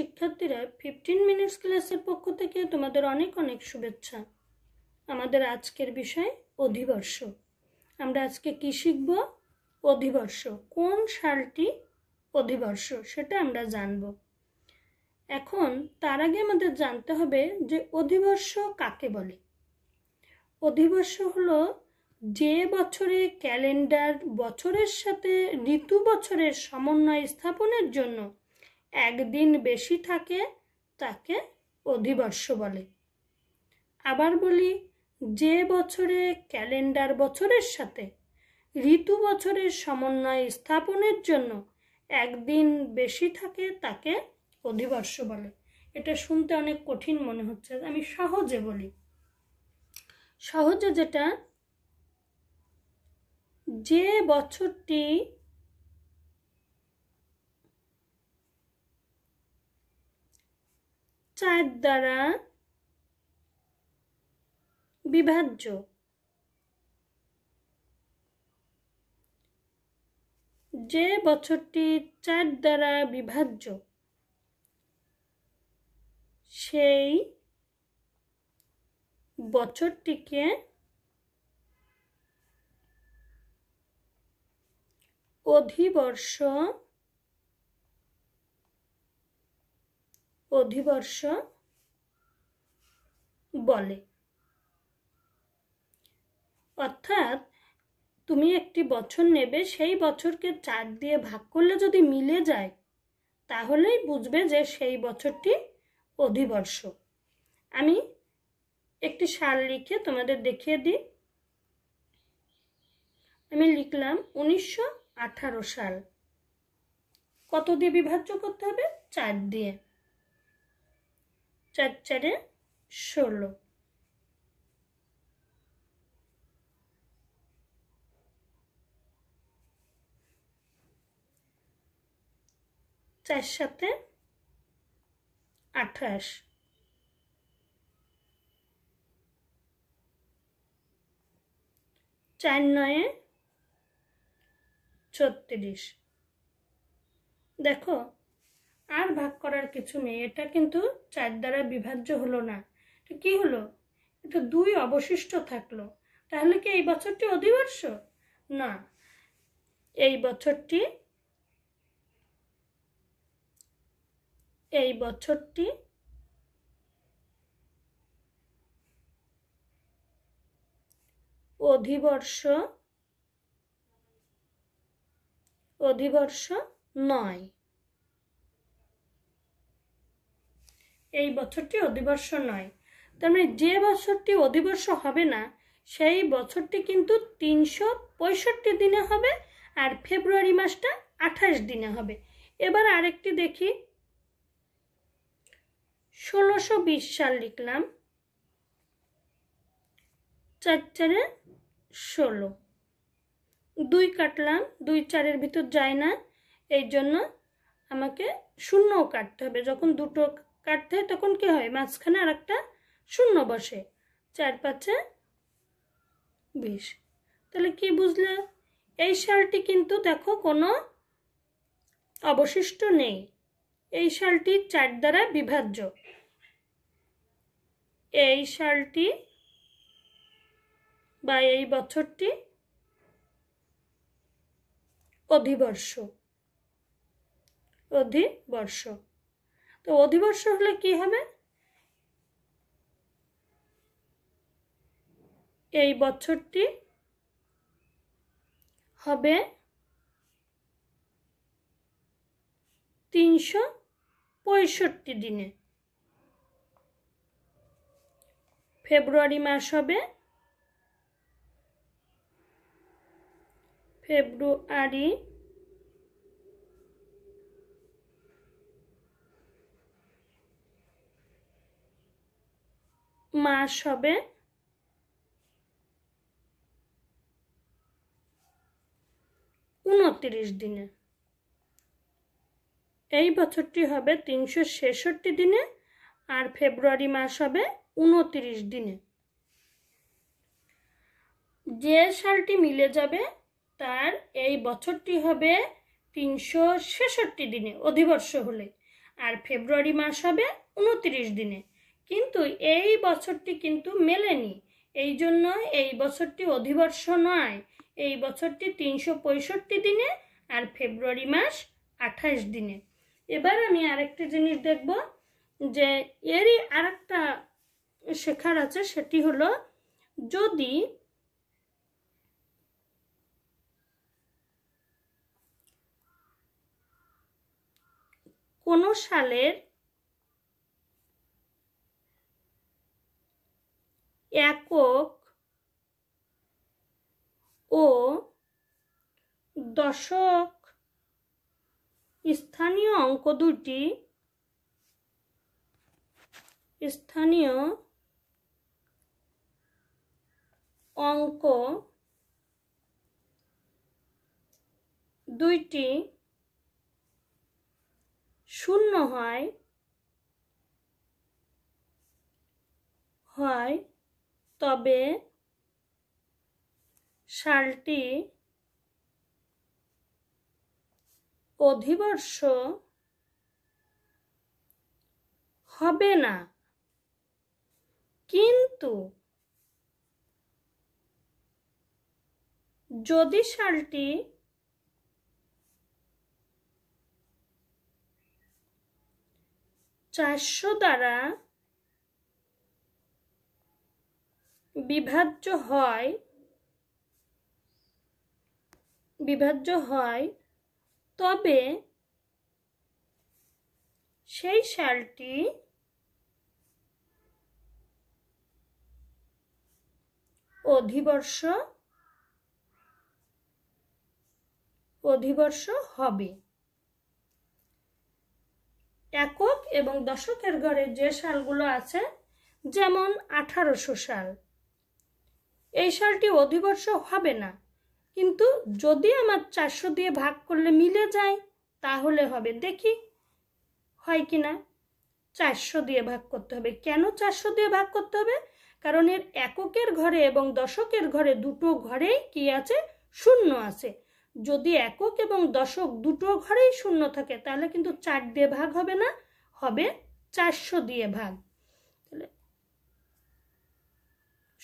শিক্ষার্থীরা fifteen minutes ক্লাসের পক্ষ থেকে তোমাদের অনেক অনেক শুভেচ্ছা আমাদের আজকের বিষয় অধিবর্ষ আমরা আজকে কি শিখব অধিবর্ষ কোন সালটি অধিবর্ষ সেটা আমরা জানব এখন তার আগে আমাদের জানতে হবে যে অধিবর্ষ কাকে বলে অধিবর্ষ হলো যে বছরে ক্যালেন্ডার বছরের সাথে ঋতু বছরের সমন্বয় স্থাপনের জন্য একদিন বেশি থাকে তাকে অধিবর্ষ বলে আবার বলি যে বছরে ক্যালেন্ডার বছরের সাথে ঋতু বছরের সমন্বয় স্থাপনের জন্য একদিন বেশি থাকে তাকে অধিবর্ষ বলে এটা শুনতে অনেক কঠিন মনে হচ্ছে আমি সহজে বলি সহজে যেটা যে বছরটি চার দ্বারা বিভাজ্য যে বছরটি চার দ্বারা বিভাজ্য সেই বছরটিকে অধিবর্ষ অধিবর্ষ বলে অর্থাৎ তুমি একটি বছর নেবে সেই বছরকে চার দিয়ে ভাগ করলে যদি মিলে যায় তাহলেই বুঝবে যে সেই বছরটি অধিবর্ষ আমি একটি সাল লিখে তোমাদের দেখিয়ে দিই আমি লিখলাম উনিশশো সাল কত দিয়ে বিভাজ্য করতে হবে চার দিয়ে চার চারে ষোলো চার সাথে আঠাশ চার নয়ে ছত্রিশ দেখো আর ভাগ করার কিছু নেই এটা কিন্তু চার দ্বারা বিভাজ্য হলো না কি কী হলো এটা দুই অবশিষ্ট থাকলো তাহলে কি এই বছরটি অধিবর্ষ না এই বছরটি এই বছরটি অধিবর্ষ অধিবর্ষ নয় এই বছরটি অধিবর্ষ নয় তার মানে যে বছরটি অধিবর্ষ হবে না সেই বছরটি কিন্তু তিনশো পঁয়ষট্টি দিনে হবে আর ফেব্রুয়ারি মাসটা আঠাশ দিনে হবে এবার আরেকটি দেখি ষোলোশো বিশ সাল লিখলাম চার চারে ষোলো দুই কাটলাম দুই চারের ভিতর যায় না এই জন্য আমাকে শূন্যও কাটতে হবে যখন দুটো কাটতে হয় তখন কি হয় মাঝখানে আর একটা শূন্য বসে চার পাঁচে বিশ তাহলে কি বুঝলে এই শালটি কিন্তু দেখো কোনো অবশিষ্ট নেই এই শালটি চার দ্বারা বিভাজ্য এই সালটি বা এই বছরটি অধিবর্ষ অধিবর্ষ তো অধিবর্ষ হলে কি হবে এই বছরটি হবে তিনশো পঁয়ষট্টি দিনে ফেব্রুয়ারি মাস হবে ফেব্রুয়ারি মাস হবে উনত্রিশ দিনে এই বছরটি হবে তিনশো ছেষট্টি দিনে আর ফেব্রুয়ারি মাস হবে উনত্রিশ দিনে যে সালটি মিলে যাবে তার এই বছরটি হবে তিনশো ছেষট্টি দিনে অধিবর্ষ হলে আর ফেব্রুয়ারি মাস হবে উনত্রিশ দিনে কিন্তু এই বছরটি কিন্তু মেলেনি এই জন্য এই বছরটি অধিবর্ষ নয় এই বছরটি তিনশো পঁয়ষট্টি দিনে আর ফেব্রুয়ারি মাস আঠাশ দিনে এবার আমি আরেকটি জিনিস দেখব যে এরই আরেকটা শেখার আছে সেটি হলো যদি কোনো সালের একক ও দশক স্থানীয় অঙ্ক দুটি স্থানীয় অঙ্ক দুইটি শূন্য হয় হয় তবে শালটি অধিবর্ষ হবে না কিন্তু যদি শালটি চারশো দ্বারা বিভাজ্য হয় বিভাজ্য হয় তবে সেই সালটি অধিবর্ষ অধিবর্ষ হবে একক এবং দশকের ঘরে যে সালগুলো আছে যেমন আঠারোশো সাল এই সালটি অধিবর্ষ হবে না কিন্তু যদি আমার চারশো দিয়ে ভাগ করলে মিলে যায় তাহলে হবে দেখি হয় কি না চারশো দিয়ে ভাগ করতে হবে কেন চারশো দিয়ে ভাগ করতে হবে কারণ এর এককের ঘরে এবং দশকের ঘরে দুটো ঘরেই কি আছে শূন্য আছে যদি একক এবং দশক দুটো ঘরেই শূন্য থাকে তাহলে কিন্তু চার দিয়ে ভাগ হবে না হবে চারশো দিয়ে ভাগ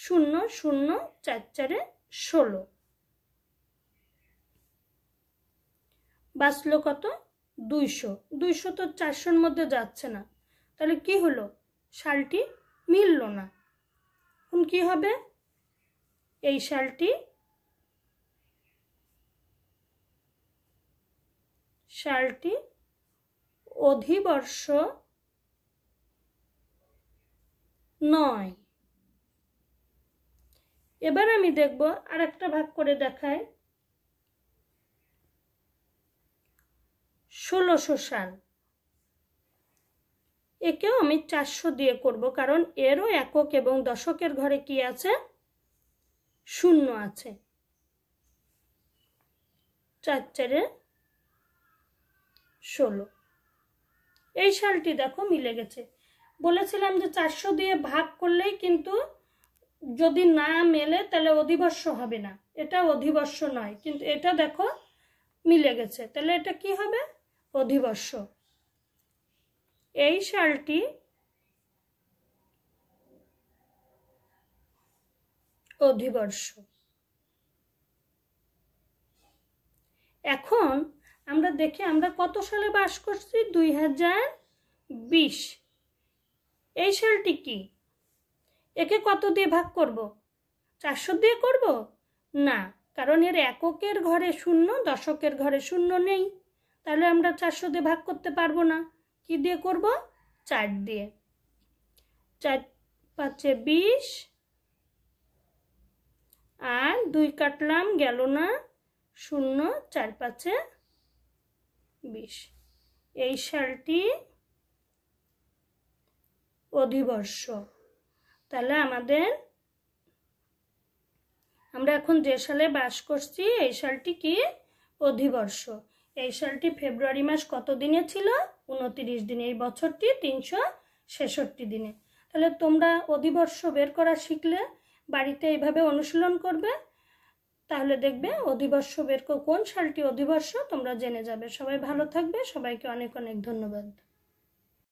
শূন্য শূন্য চার চারে ষোলো বাঁচলো কত দুইশো দুইশো তো চারশোর মধ্যে যাচ্ছে না তাহলে কি হলো শালটি মিলল না এখন কি হবে এই শালটি শালটি অধিবর্ষ নয় এবার আমি দেখব আর একটা ভাগ করে দেখায় ষোলোশো সাল একেও আমি চারশো দিয়ে করব কারণ এরও একক এবং দশকের ঘরে কি আছে শূন্য আছে চার চারে ষোলো এই সালটি দেখো মিলে গেছে বলেছিলাম যে চারশো দিয়ে ভাগ করলেই কিন্তু যদি না মেলে তাহলে অধিবর্ষ হবে না এটা অধিবর্ষ নয় কিন্তু এটা দেখো মিলে গেছে তাহলে এটা কি হবে অধিবর্ষ এই সালটি অধিবর্ষ এখন আমরা দেখি আমরা কত সালে বাস করছি দুই হাজার বিশ এই সালটি কি একে কত দিয়ে ভাগ করব। চারশো দিয়ে করব না কারণ এর এককের ঘরে শূন্য দশকের ঘরে শূন্য নেই তাহলে আমরা চারশো দিয়ে ভাগ করতে পারবো না কি দিয়ে করব চার দিয়ে চার পাঁচে বিশ আর দুই কাটলাম গেল না শূন্য চার পাঁচে বিশ এই শালটি অধিবর্ষ তাহলে আমাদের আমরা এখন যে সালে বাস করছি এই সালটি কি অধিবর্ষ এই সালটি ফেব্রুয়ারি মাস কত দিনে ছিল উনতিরিশ দিনে এই বছরটি তিনশো ছেষট্টি দিনে তাহলে তোমরা অধিবর্ষ বের করা শিখলে বাড়িতে এইভাবে অনুশীলন করবে তাহলে দেখবে অধিবর্ষ বের কোন সালটি অধিবর্ষ তোমরা জেনে যাবে সবাই ভালো থাকবে সবাইকে অনেক অনেক ধন্যবাদ